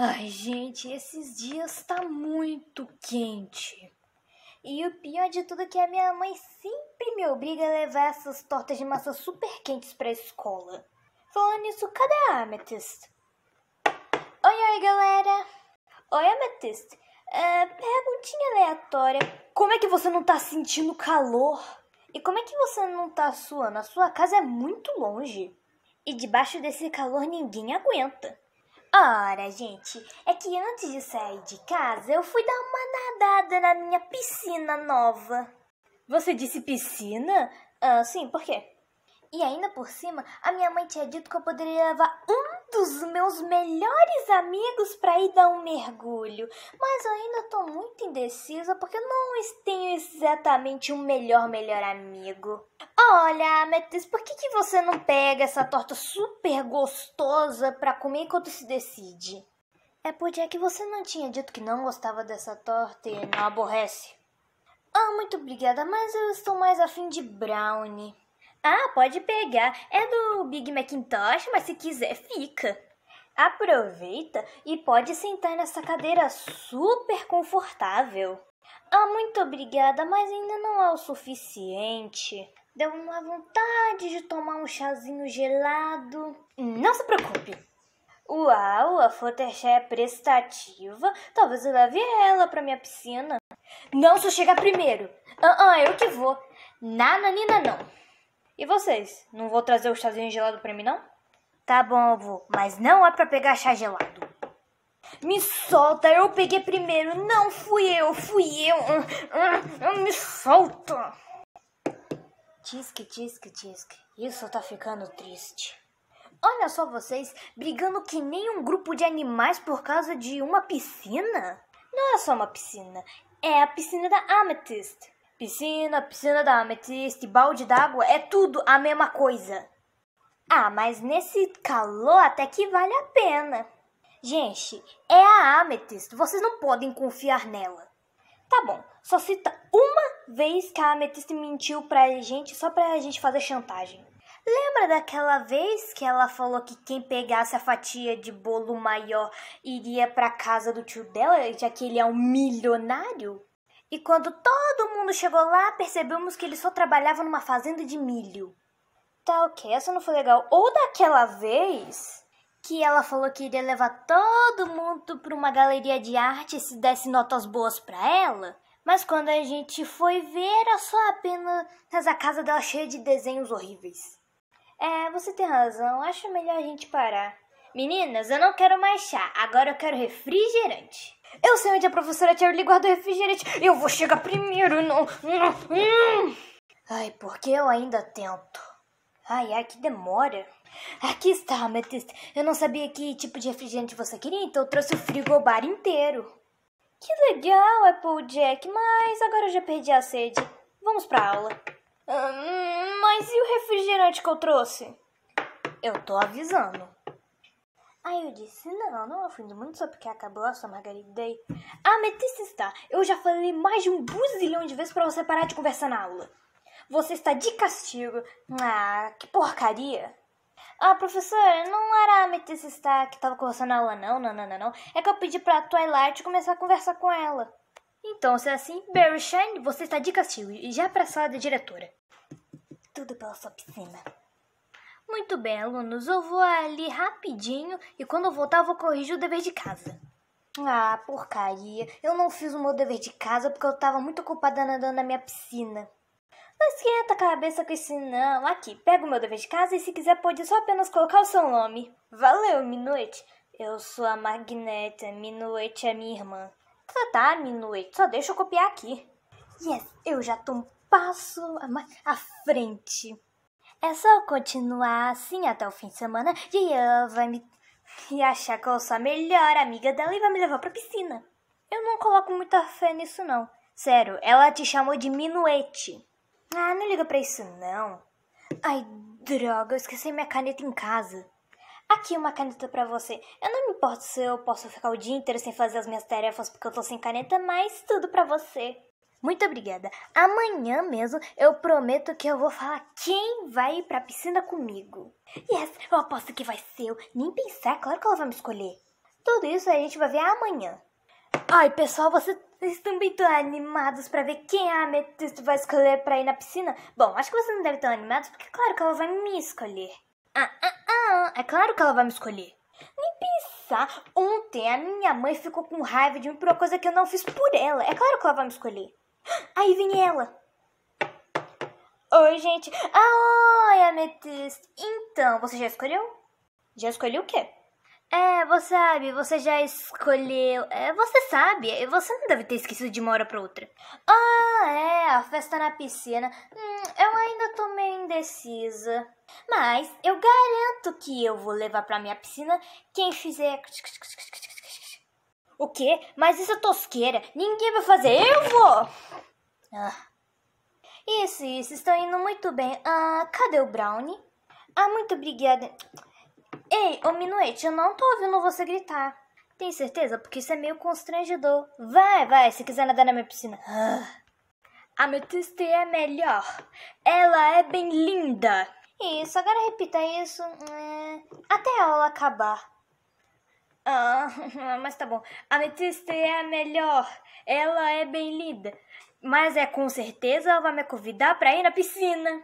Ai, gente, esses dias tá muito quente. E o pior de tudo é que a minha mãe sempre me obriga a levar essas tortas de massa super quentes pra escola. Falando nisso, cadê a Amethyst? Oi, oi, galera! Oi, Amethyst. É, perguntinha aleatória. Como é que você não tá sentindo calor? E como é que você não tá suando? A sua casa é muito longe. E debaixo desse calor ninguém aguenta. Ora, gente, é que antes de sair de casa eu fui dar uma nadada na minha piscina nova. Você disse piscina? Ah, sim, por quê? E ainda por cima, a minha mãe tinha dito que eu poderia levar um dos meus melhores amigos para ir dar um mergulho, mas eu ainda estou muito indecisa porque não tenho exatamente um melhor melhor amigo. Olha, Metis, por que, que você não pega essa torta super gostosa para comer enquanto se decide? É porque é que você não tinha dito que não gostava dessa torta e não aborrece. Ah, muito obrigada, mas eu estou mais afim de brownie. Ah, pode pegar. É do Big Macintosh, mas se quiser, fica. Aproveita e pode sentar nessa cadeira super confortável. Ah, muito obrigada, mas ainda não é o suficiente. Deu uma vontade de tomar um chazinho gelado. Não se preocupe. Uau, a Fluttershy é prestativa. Talvez eu leve ela pra minha piscina. Não, só chega chegar primeiro. Ah, uh -uh, eu que vou. Nananina não. E vocês? Não vou trazer o chazinho gelado pra mim, não? Tá bom, avô, mas não é pra pegar chá gelado. Me solta, eu peguei primeiro. Não fui eu, fui eu. Hum, hum, hum, me solta. Tisque, tisque, tisque. Isso tá ficando triste. Olha só vocês brigando que nem um grupo de animais por causa de uma piscina. Não é só uma piscina, é a piscina da Amethyst. Piscina, piscina da ametista, balde d'água, é tudo a mesma coisa. Ah, mas nesse calor até que vale a pena. Gente, é a ametista, vocês não podem confiar nela. Tá bom, só cita uma vez que a ametista mentiu pra gente só pra gente fazer chantagem. Lembra daquela vez que ela falou que quem pegasse a fatia de bolo maior iria pra casa do tio dela, já que ele é um milionário? E quando todo mundo chegou lá, percebemos que ele só trabalhava numa fazenda de milho. Tá ok, essa não foi legal. Ou daquela vez que ela falou que iria levar todo mundo para uma galeria de arte se desse notas boas para ela. Mas quando a gente foi ver, era só apenas a casa dela cheia de desenhos horríveis. É, você tem razão. Acho melhor a gente parar. Meninas, eu não quero mais chá. Agora eu quero refrigerante. Eu sei onde a professora Charlie guarda o refrigerante. Eu vou chegar primeiro, não. Hum. Ai, porque eu ainda tento. Ai, ai, que demora. Aqui está, Ametista. Eu não sabia que tipo de refrigerante você queria, então eu trouxe o frigobar inteiro. Que legal, Applejack, mas agora eu já perdi a sede. Vamos pra aula. Ah, hum, mas e o refrigerante que eu trouxe? Eu tô avisando. Aí eu disse, não, não ofendo muito do mundo só porque acabou a sua Margarida Day. Ametista está, eu já falei mais de um buzilhão de vezes para você parar de conversar na aula. Você está de castigo. Ah, que porcaria. Ah, professora, não era a Ametista está que estava conversando na aula não, não, não, não, não. É que eu pedi para Twilight começar a conversar com ela. Então, se é assim, Barry Shine, você está de castigo e já para a sala da diretora. Tudo pela sua piscina. Muito bem, alunos. Eu vou ali rapidinho e quando eu voltar, eu vou corrigir o dever de casa. Ah, porcaria. Eu não fiz o meu dever de casa porque eu tava muito ocupada nadando na minha piscina. Não esquenta a cabeça com isso não. Aqui, pega o meu dever de casa e se quiser pode só apenas colocar o seu nome. Valeu, Minuete. Eu sou a Magneta. Minuete é minha irmã. Tá, tá, Minuete. Só deixa eu copiar aqui. Yes, eu já tô um passo à frente. É só continuar assim até o fim de semana e ela vai me e achar que eu sou a melhor amiga dela e vai me levar pra piscina. Eu não coloco muita fé nisso, não. Sério, ela te chamou de minuete. Ah, não liga pra isso, não. Ai, droga, eu esqueci minha caneta em casa. Aqui uma caneta para você. Eu não me importo se eu posso ficar o dia inteiro sem fazer as minhas tarefas porque eu tô sem caneta, mas tudo para você. Muito obrigada. Amanhã mesmo eu prometo que eu vou falar quem vai ir pra piscina comigo. Yes, eu aposto que vai ser eu. Nem pensar, claro que ela vai me escolher. Tudo isso a gente vai ver amanhã. Ai, pessoal, vocês também estão animados para ver quem é a Ametista vai escolher para ir na piscina? Bom, acho que vocês não devem estar animados, porque claro que ela vai me escolher. Ah, ah, ah, é claro que ela vai me escolher. Nem pensar, ontem a minha mãe ficou com raiva de mim por uma coisa que eu não fiz por ela. É claro que ela vai me escolher. Aí vem ela. Oi, gente. Ah, oi, Ametista. Então, você já escolheu? Já escolheu o quê? É, você sabe, você já escolheu. É, você sabe, você não deve ter esquecido de uma hora pra outra. Ah, é, a festa na piscina. Hum, eu ainda tô meio indecisa. Mas eu garanto que eu vou levar pra minha piscina quem fizer. O quê? Mas isso é tosqueira. Ninguém vai fazer. Eu vou! Ah. Isso, isso. Estão indo muito bem. Ah, cadê o Brownie? Ah, muito obrigada. Ei, ô Minuete, eu não tô ouvindo você gritar. Tem certeza? Porque isso é meio constrangedor. Vai, vai, se quiser nadar na minha piscina. Ah. A Metiste é melhor. Ela é bem linda. Isso, agora repita isso é, até a aula acabar. Ah, mas tá bom. A Letícia é a melhor. Ela é bem linda. Mas é com certeza ela vai me convidar pra ir na piscina.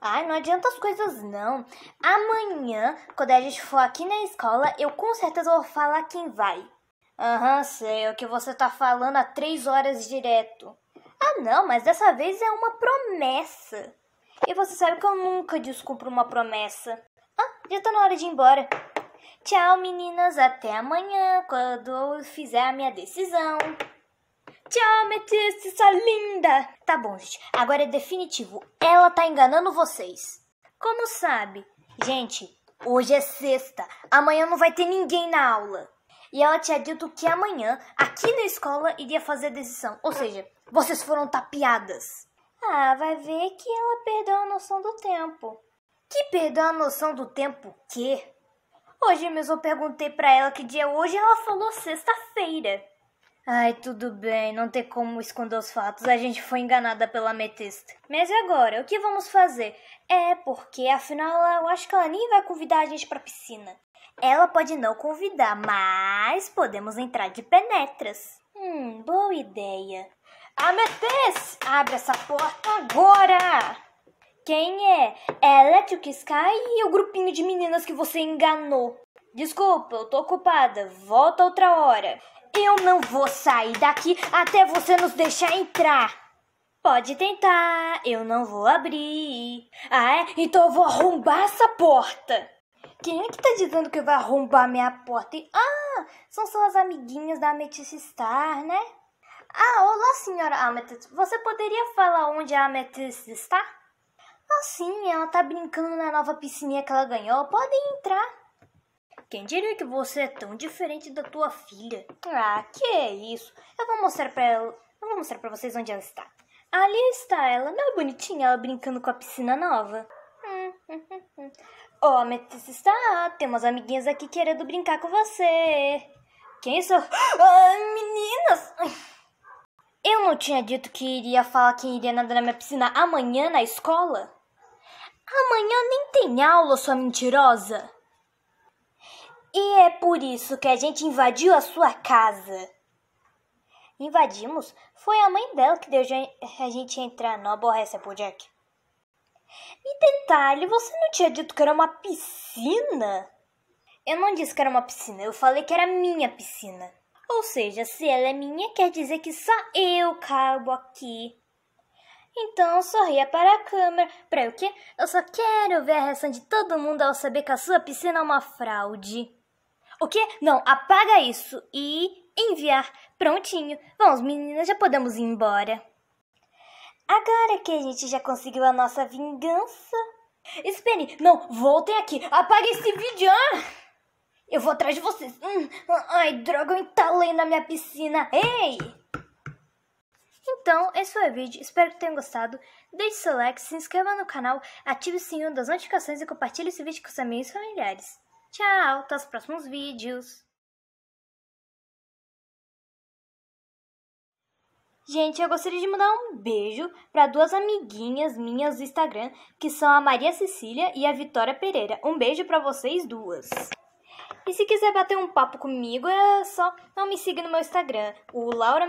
Ai, não adianta as coisas não. Amanhã, quando a gente for aqui na escola, eu com certeza vou falar quem vai. Aham, uhum, sei o que você tá falando há três horas direto. Ah, não, mas dessa vez é uma promessa. E você sabe que eu nunca descumpro uma promessa. Ah, já tá na hora de ir embora. Tchau, meninas, até amanhã, quando eu fizer a minha decisão. Tchau, Metice, sua linda! Tá bom, gente, agora é definitivo. Ela tá enganando vocês. Como sabe? Gente, hoje é sexta. Amanhã não vai ter ninguém na aula. E ela tinha dito que amanhã, aqui na escola, iria fazer a decisão. Ou seja, vocês foram tapeadas. Ah, vai ver que ela perdeu a noção do tempo. Que perdeu a noção do tempo quê? Hoje mesmo eu perguntei para ela que dia é hoje e ela falou sexta-feira. Ai, tudo bem, não tem como esconder os fatos, a gente foi enganada pela ametista. Mas e agora? O que vamos fazer? É, porque afinal eu acho que ela nem vai convidar a gente pra piscina. Ela pode não convidar, mas podemos entrar de penetras. Hum, boa ideia. Ametis, ah, abre essa porta agora! Quem é? É Electric Sky e o grupinho de meninas que você enganou. Desculpa, eu tô ocupada. Volta outra hora. Eu não vou sair daqui até você nos deixar entrar. Pode tentar, eu não vou abrir. Ah, é? Então eu vou arrombar essa porta. Quem é que tá dizendo que vai arrombar minha porta? Ah, são suas amiguinhas da Amethyst Star, né? Ah, olá, senhora Amethyst. Você poderia falar onde a Amethyst está? Assim, ela tá brincando na nova piscininha que ela ganhou. Podem entrar. Quem diria que você é tão diferente da tua filha? Ah, que é isso? Eu vou mostrar para ela. Eu vou mostrar para vocês onde ela está. Ali está ela, não é bonitinha ela brincando com a piscina nova? Hum, hum, hum, oh, tem umas amiguinhas aqui querendo brincar com você. Quem sou? Ah, meninas! Eu não tinha dito que iria falar quem iria nadar na minha piscina amanhã na escola? Amanhã nem tem aula, sua mentirosa. E é por isso que a gente invadiu a sua casa. Invadimos? Foi a mãe dela que deu a gente entrar, não aborrece por Jack. E detalhe, você não tinha dito que era uma piscina? Eu não disse que era uma piscina, eu falei que era minha piscina. Ou seja, se ela é minha, quer dizer que só eu cabo aqui. Então sorria para a câmera. Para o quê? Eu só quero ver a reação de todo mundo ao saber que a sua piscina é uma fraude. O quê? Não, apaga isso e enviar. Prontinho. Vamos, meninas, já podemos ir embora. Agora que a gente já conseguiu a nossa vingança. Espere, não, voltem aqui. Apague esse vídeo. Ah! Eu vou atrás de vocês. Hum, hum, ai, droga, eu entalei na minha piscina. Ei! Então, esse foi o vídeo, espero que tenham gostado. Deixe seu like, se inscreva no canal, ative o sininho das notificações e compartilhe esse vídeo com seus amigos e familiares. Tchau, até os próximos vídeos. Gente, eu gostaria de mandar um beijo para duas amiguinhas minhas do Instagram, que são a Maria Cecília e a Vitória Pereira. Um beijo para vocês duas. E se quiser bater um papo comigo, é só não me seguir no meu Instagram, o Laura